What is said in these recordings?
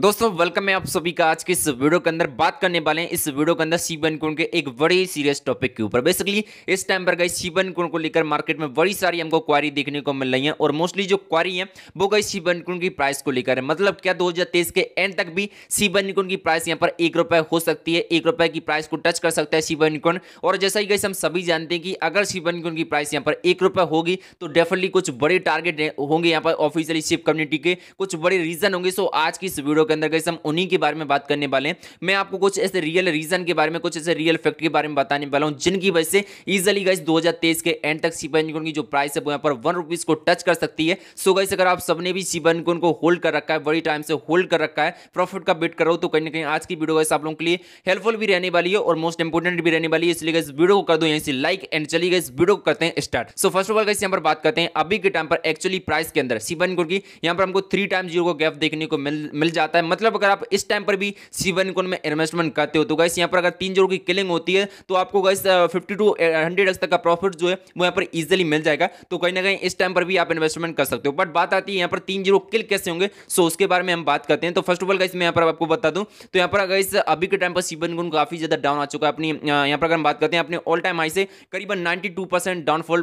दोस्तों वेलकम है आप सभी का आज के इस वीडियो के अंदर बात करने वाले हैं इस वीडियो के अंदर सीबन कोण के एक बड़े सीरियस टॉपिक के ऊपर बेसिकली इस टाइम पर गई सीबन कोण को लेकर मार्केट में बड़ी सारी हमको क्वारी देखने को मिल रही है और मोस्टली जो क्वारी है वो गई सीबन कोण की प्राइस को लेकर है मतलब क्या दो के एंड तक भी सीबन कोण की प्राइस यहाँ पर एक हो सकती है एक की प्राइस को टच कर सकता है सीबन कोण और जैसा ही गई हम सभी जानते हैं कि अगर सीबन कोण की प्राइस यहाँ पर एक होगी तो डेफिनेटली कुछ बड़े टारगेट होंगे यहाँ पर ऑफिशियली शिप कम्युनिटी के कुछ बड़े रीजन होंगे सो आज की इस वीडियो के अंदर गई हम उन्हीं के बारे में बात करने वाले हैं मैं आपको कुछ ऐसे रियल रीजन के बारे में कुछ ऐसे रियल फैक्ट के बारे में बताने वाला हूँ जिनकी वजह से ईजिली गई दो के एंड तक सीपन की जो प्राइस है वो यहाँ पर वन को टच कर सकती है सो गई अगर आप सबने भी सीपन को होल्ड कर रखा है बड़ी टाइम से होल्ड कर रखा है प्रॉफिट का बेट करो तो कहीं ना कहीं आज की वीडियो गैस आप लोगों के लिए हेल्पफुल भी रहने वाली है और मोस्ट इंपोर्टेंट भी रहने वाली है इसलिए इस वीडियो को कर दो यहीं से लाइक एंड चलिए इस वीडियो को करते हैं start so first of all यहाँ पर बात करते हैं अभी के टाइम पर एक्चुअली प्राइस के अंदर सीबन गुड की यहाँ पर हमको थ्री टाइम जीरो का गैप देखने को मिल मिल जाता है है मतलब अगर आप इस टाइम पर भी सी वन इकोन में इन्वेस्टमेंट करते हो तो गैस यहाँ पर अगर तीन जोड़ों की किलिंग होती है तो आपको गैस फिफ्टी टू हंड्रेड तक का प्रॉफिट जो है वो यहाँ पर ईजिली मिल जाएगा तो कहीं ना कहीं इस टाइम पर भी आप इन्वेस्टमेंट कर सकते हो बट बात आती है यहाँ पर तीन जीरो किल कैसे होंगे सो उसके बारे में हम बात करते हैं तो फर्स्ट ऑफ ऑल गाइस मैं यहाँ पर आपको बता दूँ तो यहाँ पर गाइस अभी के टाइम पर सी वन इकोन काफी ज्यादा डाउन आ चुका है अपनी यहाँ पर अगर हम बात करते हैं अपने ऑल टाइम हाई से करीबन 92% डाउनफॉल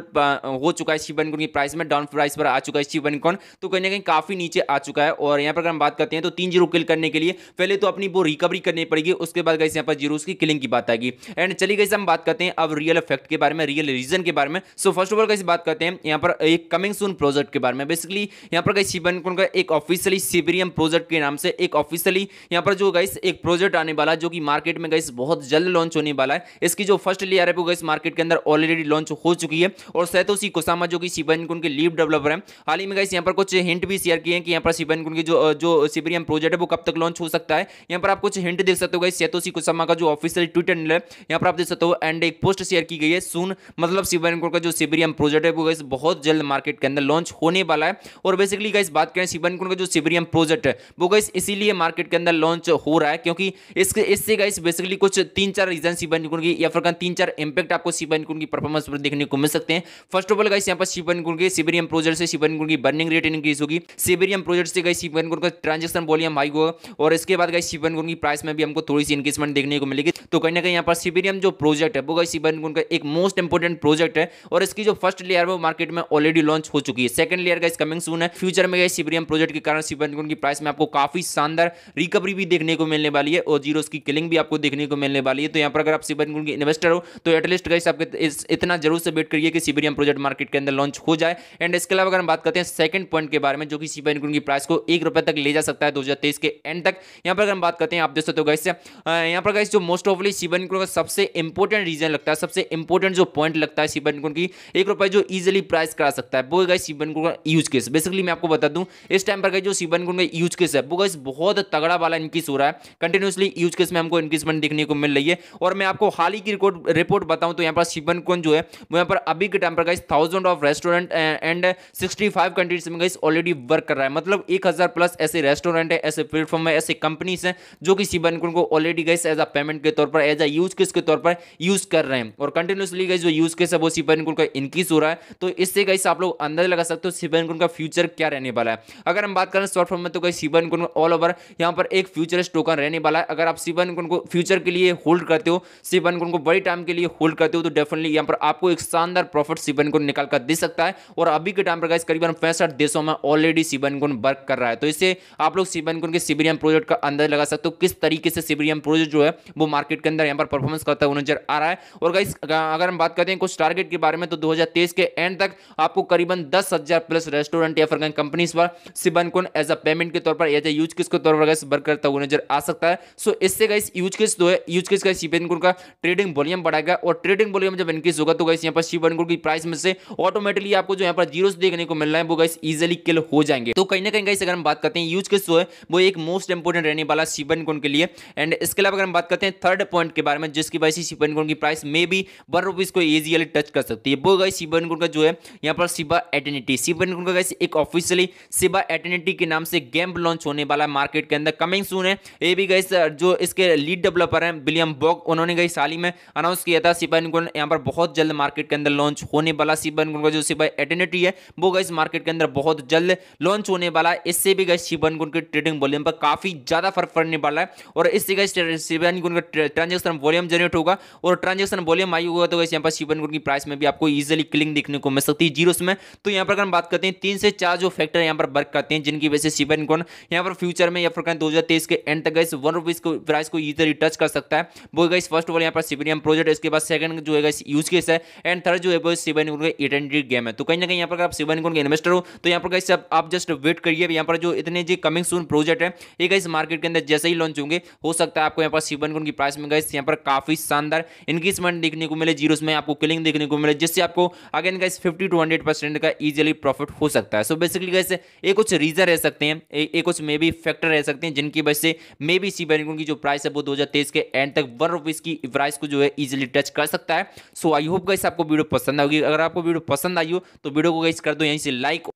हो चुका है सीवन गुन की प्राइस में डाउन प्राइस पर आ चुका है सीवन कॉन तो कहीं ना कहीं काफी नीचे आ चुका है और यहाँ पर अगर हम बात करते हैं तो तीन जीरो किल करने के लिए पहले तो अपनी वो रिकवरी करनी पड़ेगी उसके बाद गई यहाँ पर जीरोस की किलिंग की बात आएगी एंड चलिए गई हम बात करते हैं अब रियल इफेक्ट के बारे में रियल रीजन के बारे में सो फर्स्ट ऑफ ऑल कैसे बात करते हैं यहाँ पर एक कमिंग सून प्रोजेक्ट के बारे में बेसिकली यहाँ पर गाइस शिवन का एक ऑफिसियली सीबीरियम प्रोजेक्ट के नाम से एक ऑफिसियली यहाँ पर जो गई एक प्रोजेक्ट आने वाला जो कि मार्केट में गई बहुत जल्द लॉन्च होने वाला है इसकी जो फर्स्ट लेयर है वो गई मार्केट के अंदर ऑलरेडी लॉन्च हो चुकी है और सैतोसी कोसामा जो कि शिवन के लीड डेवलपर है हाल ही में गई यहाँ पर कुछ हिंट भी शेयर किए हैं कि यहाँ पर शिवन कुंड की जो जो सीबीरियम प्रोजेक्ट है वो कब तक लॉन्च हो सकता है यहाँ पर आप कुछ हिंट देख सकते हो गई सेतोशी कुसमा का जो ऑफिशियल ट्विटर है यहाँ पर आप देख सकते हो एंड एक पोस्ट शेयर की गई है सुन मतलब शिवन का जो सिबरियम प्रोजेक्ट है वो गई बहुत जल्द मार्केट के अंदर लॉन्च होने वाला है और बेसिकली गई बात करें शिवन का जो सिबरियम प्रोजेक्ट है वो गई इसीलिए मार्केट के अंदर लॉन्च हो रहा है क्योंकि इसके इससे गई बेसिकली कुछ तीन चार रीजन शिवन की या फिर तीन चार इंपैक्ट आपको शिवन की परफॉर्मेंस पर देखने को मिल सकते हैं फर्स्ट ऑफ ऑल गई यहाँ पर शिवन के सिबरियम प्रोजेक्ट से शिवन की बर्निंग रेट इंक्रीज होगी सिबेरियम प्रोजेक्ट से गई शिवन का ट्रांजेक्शन वॉल्यूम स्पाइक हुआ और इसके बाद गई सीबन गुन की प्राइस में भी हमको थोड़ी सी इंक्रीजमेंट देखने को मिलेगी तो कहीं ना कहीं यहाँ पर सिबेरियम जो प्रोजेक्ट है वो गई सीबन गुन का एक मोस्ट इंपॉर्टेंट प्रोजेक्ट है और इसकी जो फर्स्ट लेयर है वो मार्केट में ऑलरेडी लॉन्च हो चुकी है सेकंड लेयर का इस कमिंग सून है फ्यूचर में गई सिबेरियम प्रोजेक्ट के कारण सीबन गुन की प्राइस में आपको काफी शानदार रिकवरी भी देखने को मिलने वाली है और जीरो की किलिंग भी आपको देखने को मिलने वाली है तो यहाँ पर अगर आप सीबन गुन के इन्वेस्टर हो तो एटलीस्ट गई आपके इतना जरूर से वेट करिए कि सिबेरियम प्रोजेक्ट मार्केट के अंदर लॉन्च हो जाए एंड इसके अलावा अगर हम बात करते हैं सेकंड पॉइंट के बारे में जो कि सिबेरियम गुन की प्राइस को एक रुपए तक ले जा सकता है दो तेईस के एंड तक यहाँ पर अगर हम बात करते हैं आप देख सकते हो गाइस यहाँ पर गाइस जो मोस्ट ऑफली शिवन निकुंज का सबसे इंपॉर्टेंट रीजन लगता है सबसे इंपॉर्टेंट जो पॉइंट लगता है शिवन निकुंज की एक रुपये जो ईजिली प्राइस करा सकता है वो गाइस शिवन निकुंज का यूज केस बेसिकली मैं आपको बता दूँ इस टाइम पर गाइस जो शिवन निकुंज का यूज केस है वो गाइस बहुत तगड़ा वाला इंक्रीज हो रहा है कंटिन्यूसली यूज केस में हमको इंक्रीजमेंट देखने को मिल रही है और मैं आपको हाल ही की रिपोर्ट रिपोर्ट बताऊँ तो यहाँ पर शिवन कुंज जो है वो यहाँ पर अभी के टाइम पर guys thousand of restaurant and sixty five countries में गाइस ऑलरेडी वर्क कर रहा है मतलब एक हज़ार प्लस ऐसे रेस्टोरेंट है ऐसे ऐसे प्लेटफॉर्म है ऐसे कंपनीज हैं जो कि सी बैंक को already gas as a payment के तौर पर एज अ यूज केस के तौर पर यूज कर रहे हैं और कंटिन्यूसली गई जो यूज केस है वो सी बैंक का इंक्रीज हो रहा है तो इससे गई आप लोग अंदर लगा सकते हो सी बैंक का फ्यूचर क्या रहने वाला है अगर हम बात करें शॉर्ट फॉर्म में तो गई सी बैंक ऑल ओवर यहाँ पर एक फ्यूचर टोकन रहने वाला है अगर आप सी बैंक को फ्यूचर के लिए होल्ड करते हो सी बैंक को बड़ी टाइम के लिए होल्ड करते हो तो डेफिनेटली यहाँ पर आपको एक शानदार प्रॉफिट सी बैंक निकाल कर दे सकता है और अभी के टाइम पर गई करीबन पैंसठ देशों में ऑलरेडी सी बैंक वर्क कर रहा है तो इससे आप लोग सी बैंक उनके सीबीएम प्रोजेक्ट का अंदर लगा सकते हो किस तरीके से सीबीएम प्रोजेक्ट जो है वो मार्केट के अंदर यहाँ पर परफॉर्मेंस करता हुआ नजर आ रहा है और गाइस अगर हम बात करते हैं कुछ टारगेट के बारे में तो दो के एंड तक आपको करीबन दस प्लस रेस्टोरेंट या फिर कंपनीज पर सिबन कौन एज अ पेमेंट के तौर पर एज ए यूज किस के तौर पर गाइस वर्क करता हुआ नजर आ सकता है सो इससे गाइस यूज किस जो है यूज किस का सीबन कौन का ट्रेडिंग वॉल्यूम बढ़ाएगा और ट्रेडिंग वॉल्यूम जब इंक्रीज होगा तो गाइस यहाँ पर सीबन कौन की प्राइस में से ऑटोमेटिकली आपको जो यहाँ पर जीरो देखने को मिल रहा है वो गाइस इजिली किल हो जाएंगे तो कहीं ना कहीं गाइस अगर हम बात करते हैं यूज किस जो है वो वो एक मोस्ट इंपॉर्टेंट रहने वाला सीपन कोन के लिए एंड इसके अलावा अगर हम बात करते हैं थर्ड पॉइंट के बारे में जिसकी वजह से सीपन कोन की price may be one rupees को ईजिली टच कर सकती है वो गई सीपन कोन का जो है यहाँ पर सिबा एटेनिटी सीपन कोन का गैस एक ऑफिशियली सिबा एटर्निटी के नाम से गेम लॉन्च होने वाला मार्केट के अंदर कमिंग सून है ये भी गई जो इसके लीड डेवलपर हैं विलियम बॉग उन्होंने गई साल ही में अनाउंस किया था सिबा कोन यहाँ पर बहुत जल्द मार्केट के अंदर लॉन्च होने वाला सिबा कोन का जो सिबा एटर्निटी है वो गई मार्केट के अंदर बहुत जल्द लॉन्च होने वाला इससे भी गई सिबा कोन की ट्रेडिंग वॉल्यूम पर काफ़ी ज़्यादा फर्क पड़ने वाला है और इस जगह से गुन ट्रांजेक्शन वॉल्यूम जनरेट होगा और ट्रांजेक्शन वॉल्यूम आई होगा तो वैसे यहाँ पर शिवन गुन की प्राइस में भी आपको इजिली क्लिंग देखने को मिल सकती है जीरो में तो यहाँ पर हम बात करते हैं तीन से चार जो फैक्टर यहाँ पर वर्क करते हैं जिनकी वजह से शिवानी गुन यहाँ पर फ्यूचर में या फिर दो हजार के एंड तक इस वन रुपीज़ को प्राइस को इजिली टच कर सकता है वो गई फर्स्ट वाले यहाँ पर सीबीएम प्रोजेक्ट इसके बाद सेकंड जो है यूज केस है एंड थर्ड जो है वो सिबिन का इटेंड्री गेम है तो कहीं ना कहीं यहाँ पर आप सिबिन के इन्वेस्टर हो तो यहाँ पर आप जस्ट वेट करिए यहाँ पर जो इतने जी कमिंग सून प्रोजेक्ट प्रोजेक्ट है ये गाइस मार्केट के अंदर जैसे ही लॉन्च होंगे हो सकता है आपको यहाँ पर सीवन की प्राइस में गाइस यहाँ पर काफी शानदार इंक्रीजमेंट देखने को मिले जीरो में आपको किलिंग देखने को मिले जिससे आपको again guys fifty two hundred percent का इजिली प्रॉफिट हो सकता है सो बेसिकली गाइस ये कुछ रीजन रह सकते हैं ये कुछ मे बी फैक्टर रह सकते हैं जिनकी वजह से मे बी सीवन की जो प्राइस है वो दो के एंड तक वन रुपीज़ की प्राइस को जो है ईजिली टच कर सकता है सो आई होप गाइस आपको वीडियो पसंद आएगी अगर आपको वीडियो पसंद आई हो तो वीडियो को गाइस कर दो यहीं से लाइक